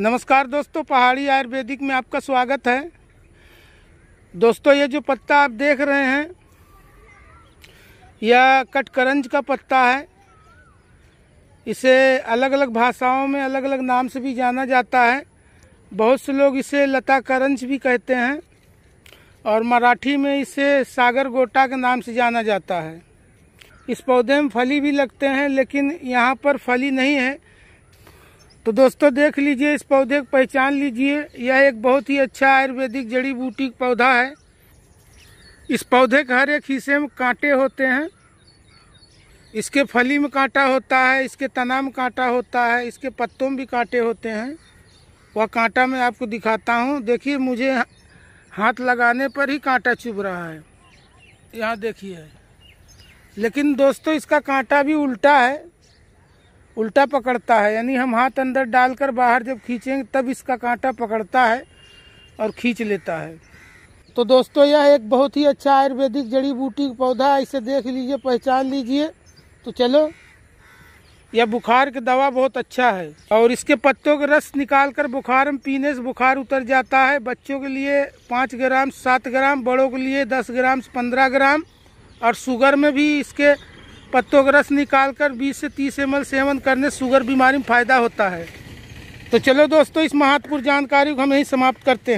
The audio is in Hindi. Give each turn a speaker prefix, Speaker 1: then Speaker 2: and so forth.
Speaker 1: नमस्कार दोस्तों पहाड़ी आयुर्वेदिक में आपका स्वागत है दोस्तों ये जो पत्ता आप देख रहे हैं यह कटकरंज का पत्ता है इसे अलग अलग भाषाओं में अलग अलग नाम से भी जाना जाता है बहुत से लोग इसे लता करंज भी कहते हैं और मराठी में इसे सागर गोटा के नाम से जाना जाता है इस पौधे में फली भी लगते हैं लेकिन यहाँ पर फली नहीं है तो दोस्तों देख लीजिए इस पौधे को पहचान लीजिए यह एक बहुत ही अच्छा आयुर्वेदिक जड़ी बूटी पौधा है इस पौधे के हर एक हिस्से में कांटे होते हैं इसके फली में कांटा होता है इसके तना में कांटा होता है इसके पत्तों में भी कांटे होते हैं वह कांटा मैं आपको दिखाता हूँ देखिए मुझे हाथ लगाने पर ही कांटा चुभ रहा है
Speaker 2: यहाँ देखिए
Speaker 1: लेकिन दोस्तों इसका कांटा भी उल्टा है उल्टा पकड़ता है यानी हम हाथ अंदर डालकर बाहर जब खींचेंगे तब इसका कांटा पकड़ता है और खींच लेता है तो दोस्तों यह एक बहुत ही अच्छा आयुर्वेदिक जड़ी बूटी पौधा है इसे देख लीजिए पहचान लीजिए तो चलो यह बुखार की दवा बहुत अच्छा है और इसके पत्तों के रस निकाल कर बुखार में पीने से बुखार उतर जाता है बच्चों के लिए पाँच ग्राम सात ग्राम बड़ों के लिए दस ग्राम से पंद्रह ग्राम और शुगर में भी इसके पत्तों का रस कर बीस से तीस एम सेवन करने शुगर बीमारी में फायदा होता है तो चलो दोस्तों इस महत्वपूर्ण जानकारी को हम यहीं समाप्त करते हैं